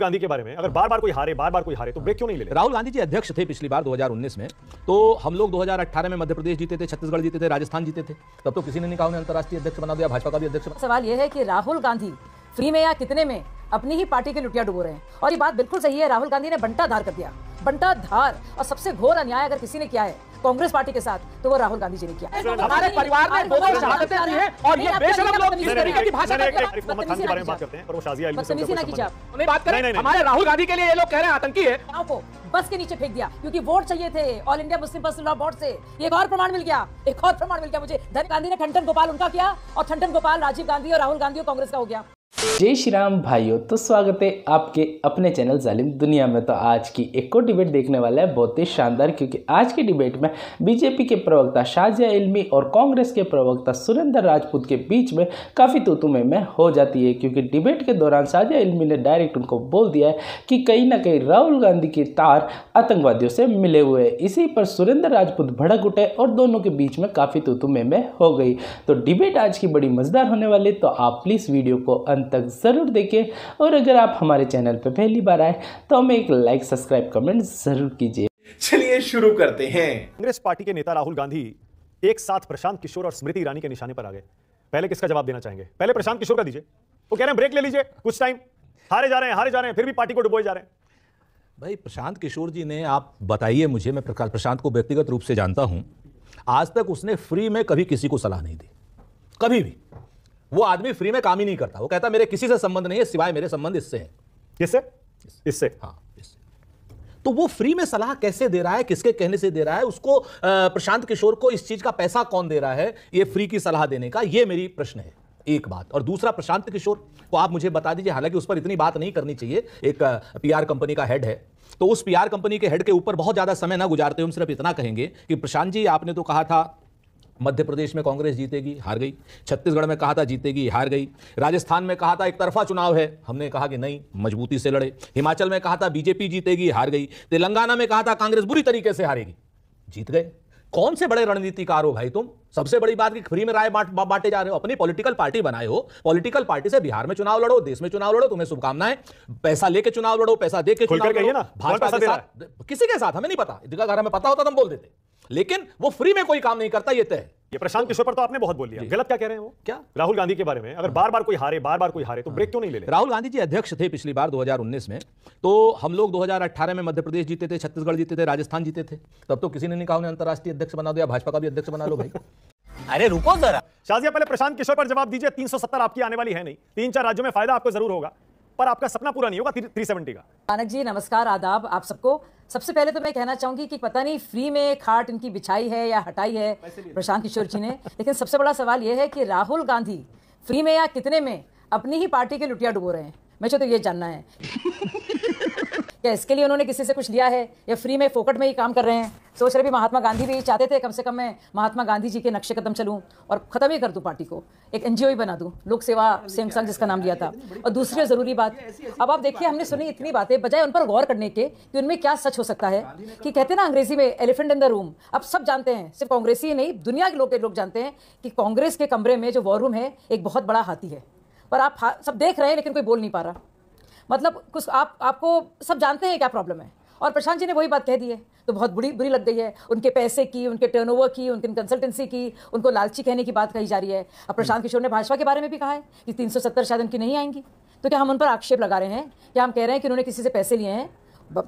गांधी के बारे में अगर बार बार कोई हारे बार बार कोई हारे तो ब्रेक क्यों नहीं ले, राहुल गांधी जी अध्यक्ष थे पिछली बार 2019 में तो हम लोग 2018 में मध्य प्रदेश जीते थे छत्तीसगढ़ जीते थे राजस्थान जीते थे तब तो किसी ने नहीं कहा उन्हें अंतर्राष्ट्रीय अध्यक्ष बना दिया भाजपा का भी अध्यक्ष सवाल यह है कि राहुल गांधी फ्री में या कितने में अपनी ही पार्टी के लुटिया डुबो रहे हैं और ये बात बिल्कुल सही है राहुल गांधी ने बंटा धार कर दिया बंटा धार और सबसे घोर अन्याय अगर किसी ने किया है कांग्रेस पार्टी के साथ तो वो राहुल गांधी जी ने किया तो हमारे परिवार ने दोनों शहादतें आई हैं और ये बेशरम लोग इस तरीके की भाषा बात करते हैं पर बदतमीजी ना कीजिए हमें बात करें हमारे राहुल गांधी के लिए ये लोग कह रहे हैं आतंकी है आपको हाँ, बस के नीचे फेंक दिया क्योंकि वोट चाहिए थे All India Muslim personal law board से एक और प्रमाण मिल गया एक और प्रमाण मिल गया मुझे धन गांधी ने ठंडन गोपाल उनका किया और ठंडन गोपाल राजीव गांधी और राहुल गांधी और कांग्रेस का हो गया जय श्री राम भाइयों तो स्वागत है आपके अपने चैनल जालिम दुनिया में तो आज की एक और डिबेट देखने वाला है बहुत ही शानदार क्योंकि आज की डिबेट में बीजेपी के प्रवक्ता शाजिया इल्मी और कांग्रेस के प्रवक्ता सुरेंद्र राजपूत के बीच में काफ़ी तूतुमे में हो जाती है क्योंकि डिबेट के दौरान शाजिया इलमी ने डायरेक्ट उनको बोल दिया है कि कहीं ना कहीं राहुल गांधी के तार आतंकवादियों से मिले हुए हैं इसी पर सुरेंद्र राजपूत भड़क उठे और दोनों के बीच में काफ़ी तूतुमे में हो गई तो डिबेट आज की बड़ी मज़ेदार होने वाली तो आप प्लीज़ वीडियो को अंत तक ज़रूर देखें और अगर आप हमारे चैनल पर पहली बार आए तो हमें एक लाइक सब्सक्राइब कमेंट ज़रूर कीजिए चलिए शुरू करते हैं कांग्रेस पार्टी के नेता राहुल गांधी एक साथ प्रशांत किशोर और स्मृति ईरानी के निशाने पर आ गए पहले किसका जवाब देना चाहेंगे पहले प्रशांत किशोर का दीजिए वो कह रहे हैं ब्रेक ले लीजिए कुछ टाइम हारे जा रहे हैं हारे जा रहे हैं फिर भी पार्टी को डुबोए जा रहे हैं भाई प्रशांत किशोर जी ने आप बताइए मुझे मैं प्रकाश प्रशांत को व्यक्तिगत रूप से जानता हूं आज तक उसने फ्री में कभी किसी को सलाह नहीं दी कभी भी वो आदमी फ्री में काम ही नहीं करता वो कहता मेरे किसी से संबंध नहीं है सिवाय मेरे संबंध इससे है इससे इससे हाँ इससे तो वो फ्री में सलाह कैसे दे रहा है किसके कहने से दे रहा है उसको प्रशांत किशोर को इस चीज का पैसा कौन दे रहा है ये फ्री की सलाह देने का ये मेरी प्रश्न है एक बात और दूसरा प्रशांत किशोर को आप मुझे बता दीजिए हालांकि उस पर इतनी बात नहीं करनी चाहिए एक पीआर कंपनी का हेड है तो उस पीआर कंपनी के हेड के ऊपर बहुत ज़्यादा समय ना गुजारते हम सिर्फ इतना कहेंगे कि प्रशांत जी आपने तो कहा था मध्य प्रदेश में कांग्रेस जीतेगी हार गई छत्तीसगढ़ में कहा था जीतेगी हार गई राजस्थान में कहा था एक तरफा चुनाव है हमने कहा कि नहीं मजबूती से लड़े हिमाचल में कहा था बीजेपी जीतेगी हार गई तेलंगाना में कहा था कांग्रेस बुरी तरीके से हारेगी जीत गए कौन से बड़े रणनीतिकार हो भाई तुम सबसे बड़ी बात कि फ्री में राय बांटे बा, जा रहे हो अपनी पॉलिटिकल पार्टी बनाए हो पॉलिटिकल पार्टी से बिहार में चुनाव लड़ो देश में चुनाव लड़ो तुम्हें शुभकामनाएं पैसा लेके चुनाव लड़ो पैसा दे के चुनाव लड़ो भाजपा के साथ किसी के साथ हमें नहीं पता अगर घर हमें पता होता तो हम बोल देते लेकिन वो फ्री में कोई काम नहीं करता ये तय ये प्रशांत किशोर पर तो आपने बहुत बोल लिया गलत क्या कह रहे हैं वो क्या राहुल गांधी के बारे में अगर हाँ। बार बार कोई हारे बार बार कोई हारे तो ब्रेक क्यों नहीं ले ले राहुल गांधी जी अध्यक्ष थे पिछली बार 2019 में तो हम लोग 2018 में मध्य प्रदेश जीते थे छत्तीसगढ़ जीते थे राजस्थान जीते थे तब तो किसी ने नहीं कहा उन्हें अंतर्राष्ट्रीय अध्यक्ष बना दो या भाजपा का भी अध्यक्ष बना लो भाई अरे रुको जरा शाजिया पहले प्रशांत किशोर पर जवाब दीजिए तीन आपकी आने वाली है नहीं तीन चार राज्यों में फायदा आपको जरूर होगा पर आपका सपना पूरा नहीं होगा थ्री का नानक जी नमस्कार आदाब आप सबको सबसे पहले तो मैं कहना चाहूंगी कि पता नहीं फ्री में खाट इनकी बिछाई है या हटाई है तो- प्रशांत किशोर जी ने लेकिन सबसे बड़ा सवाल यह है कि राहुल गांधी फ्री में या कितने में अपनी ही पार्टी के लुटिया डुबो रहे हैं मैं तो ये जानना है क्या इसके लिए उन्होंने किसी से कुछ लिया है या फ्री में फोकट में ही काम कर रहे हैं सोच रहे भी महात्मा गांधी भी चाहते थे कम से कम मैं महात्मा गांधी जी के नक्शे कदम चलूँ और ख़त्म ही कर दूँ पार्टी को एक एन ही बना दूँ लोक सेवा सेम संघ जिसका नाम लिया था और दूसरी ज़रूरी बात अब आप देखिए हमने सुनी इतनी बातें बजाय उन पर गौर करने के कि उनमें क्या सच हो सकता है कि कहते ना अंग्रेजी में एलिफेंट इन द रूम अब सब जानते हैं सिर्फ कांग्रेस ही नहीं दुनिया के लोग लोग जानते हैं कि कांग्रेस के कमरे में जो वॉर रूम है एक बहुत बड़ा हाथी है पर आप सब देख रहे हैं लेकिन कोई बोल नहीं पा रहा मतलब कुछ आप आपको सब जानते हैं क्या प्रॉब्लम है और प्रशांत जी ने वही बात कह दी है तो बहुत बुरी बुरी लग गई है उनके पैसे की उनके टर्नओवर की उनकी कंसल्टेंसी की उनको लालची कहने की बात कही जा रही है अब हम्म। प्रशांत किशोर ने भाजपा के बारे में भी कहा है कि तीन सौ सत्तर शायद उनकी नहीं आएंगी तो क्या हम उन पर आक्षेप लगा रहे हैं क्या हम कह रहे हैं कि उन्होंने किसी से पैसे लिए हैं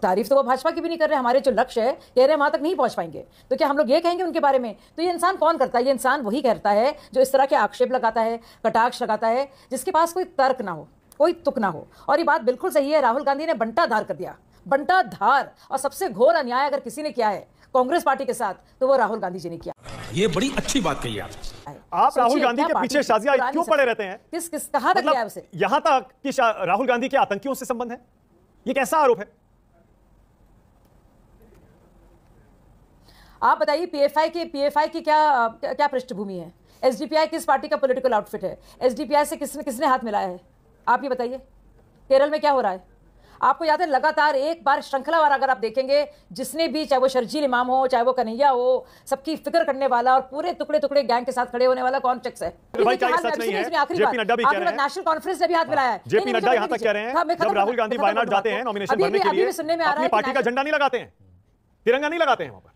तारीफ तो वो भाजपा की भी नहीं कर रहे हमारे जो लक्ष्य है कह रहे हैं वहाँ तक नहीं पहुँच पाएंगे तो क्या हम लोग ये कहेंगे उनके बारे में तो ये इंसान कौन करता है ये इंसान वही करता है जो इस तरह के आक्षेप लगाता है कटाक्ष लगाता है जिसके पास कोई तर्क ना हो कोई तुक ना हो और ये बात बिल्कुल सही है राहुल गांधी ने बंटा धार कर दिया बंटा धार और सबसे घोर अन्याय अगर किसी ने किया है कांग्रेस पार्टी के साथ तो वो राहुल गांधी जी ने किया ये बड़ी अच्छी बात कही आप आप राहुल गांधी के पीछे शाजिया क्यों पड़े रहते हैं किस किस कहा तक मतलब उसे यहां तक कि राहुल गांधी के आतंकियों से संबंध है ये कैसा आरोप है आप बताइए पीएफआई के पीएफआई की क्या क्या पृष्ठभूमि है एसडीपीआई किस पार्टी का पॉलिटिकल आउटफिट है एसडीपीआई से किसने किसने हाथ मिलाया है आप ये बताइए केरल में क्या हो रहा है आपको याद है लगातार एक बार श्रृंखला वाला अगर आप देखेंगे जिसने भी चाहे वो शर्जील इमाम हो चाहे वो कन्हैया हो सबकी फिक्र करने वाला और पूरे टुकड़े टुकड़े गैंग के साथ खड़े होने वाला कौन शख्स है नेशनल कॉन्फ्रेंस ने भी हाथ हाँ। मिलाया जेपी नड्डा तक कह रहे हैं हाँ, जब राहुल गांधी वायनाड जाते हैं नॉमिनेशन भरने के लिए सुनने में आ रहा है पार्टी का झंडा नहीं लगाते हैं तिरंगा नहीं लगाते हैं वहां पर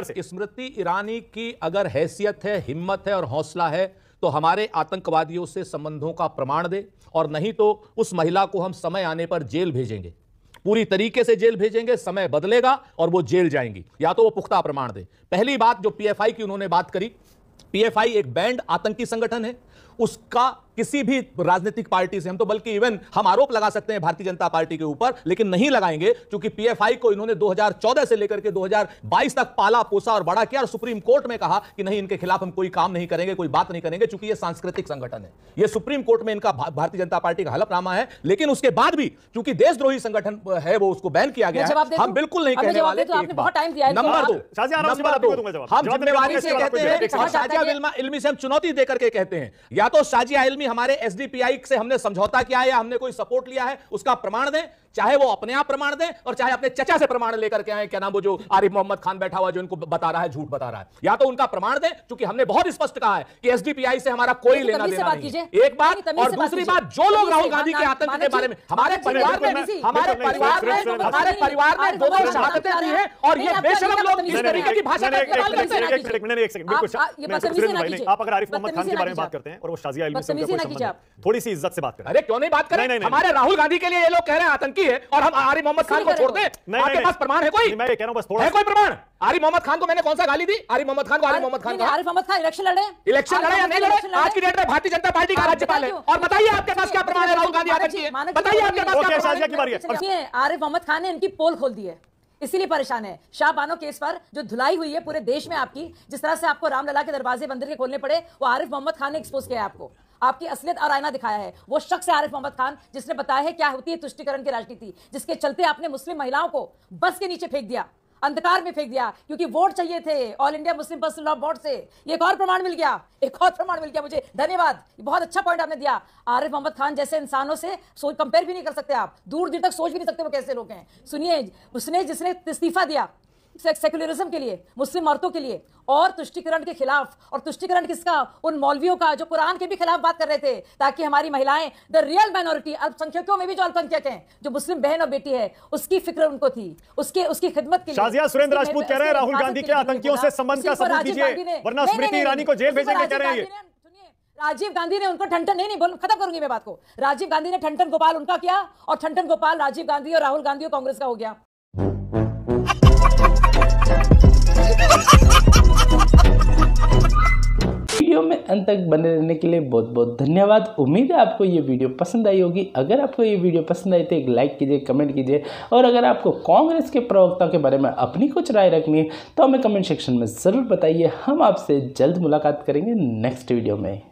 देखिए स्मृति ईरानी की अगर हैसियत है हिम्मत है और हौसला है तो हमारे आतंकवादियों से संबंधों का प्रमाण दे और नहीं तो उस महिला को हम समय आने पर जेल भेजेंगे पूरी तरीके से जेल भेजेंगे समय बदलेगा और वो जेल जाएंगी या तो वो पुख्ता प्रमाण दे पहली बात जो पीएफआई की उन्होंने बात करी पीएफआई एक बैंड आतंकी संगठन है उसका किसी भी राजनीतिक पार्टी से हम तो बल्कि इवन हम आरोप लगा सकते हैं भारतीय जनता पार्टी के ऊपर लेकिन नहीं लगाएंगे क्योंकि पीएफआई को इन्होंने 2014 से लेकर के 2022 तक पाला पोसा और बड़ा किया और सुप्रीम कोर्ट में कहा कि नहीं इनके खिलाफ हम कोई काम नहीं करेंगे कोई बात नहीं करेंगे क्योंकि यह सांस्कृतिक संगठन है यह सुप्रीम कोर्ट में इनका भारतीय जनता पार्टी का हलफनामा है लेकिन उसके बाद भी चूंकि देशद्रोही संगठन है वो उसको बैन किया गया अच्छा, हम बिल्कुल नहीं कहने वाले नंबर दो हम जिम्मेवारी से कहते हैं चुनौती देकर के कहते हैं या तो शाजी आलमी हमारे एसडीपीआई से हमने समझौता किया है या हमने कोई सपोर्ट लिया है उसका प्रमाण दें चाहे वो अपने आप प्रमाण दें और चाहे अपने चचा से प्रमाण लेकर के आए क्या नाम वो जो आरिफ मोहम्मद खान बैठा हुआ जो इनको बता रहा है झूठ बता रहा है या तो उनका प्रमाण दें क्योंकि हमने बहुत स्पष्ट कहा है कि एसडीपीआई से हमारा कोई लेना देना नहीं एक बात और दूसरी बात जो लोग राहुल गांधी के आतंक के बारे में हमारे परिवार में हमारे परिवार में हमारे परिवार में दो शहादतें दी है और ये बेशरम लोग इस तरीके की भाषा आप अगर आरिफ मोहम्मद खान के बारे में बात करते हैं और वो शाजिया थोड़ी सी इज्जत से बात करें अरे क्यों नहीं बात करें हमारे राहुल गांधी के लिए ये लोग कह रहे हैं आतंकी नहीं है और हम आरिफ मोहम्मद खान को छोड़ दे आपके पास प्रमाण है कोई मैं ये कह रहा हूं बस कोई प्रमाण आरिफ मोहम्मद खान को मैंने कौन सा गाली दी आरिफ मोहम्मद खान को आरिफ मोहम्मद खान आरिफ मोहम्मद खान इलेक्शन लड़े इलेक्शन लड़े या नहीं लड़े आज की डेट में भारतीय जनता पार्टी का राज्यपाल है और बताइए आपके पास क्या प्रमाण है राहुल गांधी आ बताइए आपके पास आरिफ मोहम्मद खान ने इनकी पोल खोल दी है इसीलिए परेशान है शाहबानो केस पर जो धुलाई हुई है पूरे देश में आपकी जिस तरह से आपको रामलला के दरवाजे मंदिर के खोलने पड़े वो आरिफ मोहम्मद खान ने एक्सपोज किया है आपको आपकी असलियत और आयना दिखाया है वो शख्स है आरिफ मोहम्मद खान जिसने बताया है क्या होती है तुष्टिकरण की राजनीति जिसके चलते आपने मुस्लिम महिलाओं को बस के नीचे फेंक दिया अंधकार में फेंक दिया क्योंकि वोट चाहिए थे All India Muslim personal law board से एक और प्रमाण मिल गया एक और प्रमाण मिल गया मुझे धन्यवाद बहुत अच्छा पॉइंट आपने दिया आरिफ मोहम्मद खान जैसे इंसानों से सोच कंपेयर भी नहीं कर सकते आप दूर दूर तक सोच भी नहीं सकते वो कैसे लोग हैं सुनिए उसने जिसने इस्तीफा दिया सेक्युलरिज्म के लिए मुस्लिम औरतों के लिए और तुष्टिकरण के खिलाफ और तुष्टिकरण किसका उन मौलवियों का जो कुरान के भी खिलाफ बात कर रहे थे ताकि हमारी महिलाएं द रियल माइनॉरिटी अल्पसंख्यकों में भी जो अल्पसंख्यक हैं जो मुस्लिम बहन और बेटी है उसकी फिक्र उनको थी उसके उसकी खिदमत के शाजिया सुरेंद्र राजपूत कह रहे हैं राहुल गांधी के आतंकियों से संबंध का सबूत दीजिए वरना स्मृति ईरानी को जेल भेजेंगे कह रहे हैं राजीव गांधी ने उनको ठंडन नहीं नहीं खत्म करूंगी मैं बात को राजीव गांधी ने ठंडन गोपाल उनका किया और ठंडन गोपाल राजीव गांधी और राहुल गांधी और कांग्रेस का हो गया वीडियो में अंत तक बने रहने के लिए बहुत बहुत धन्यवाद उम्मीद है आपको ये वीडियो पसंद आई होगी अगर आपको ये वीडियो पसंद आई तो एक लाइक कीजिए कमेंट कीजिए और अगर आपको कांग्रेस के प्रवक्ता के बारे में अपनी कुछ राय रखनी है तो हमें कमेंट सेक्शन में ज़रूर बताइए हम आपसे जल्द मुलाकात करेंगे नेक्स्ट वीडियो में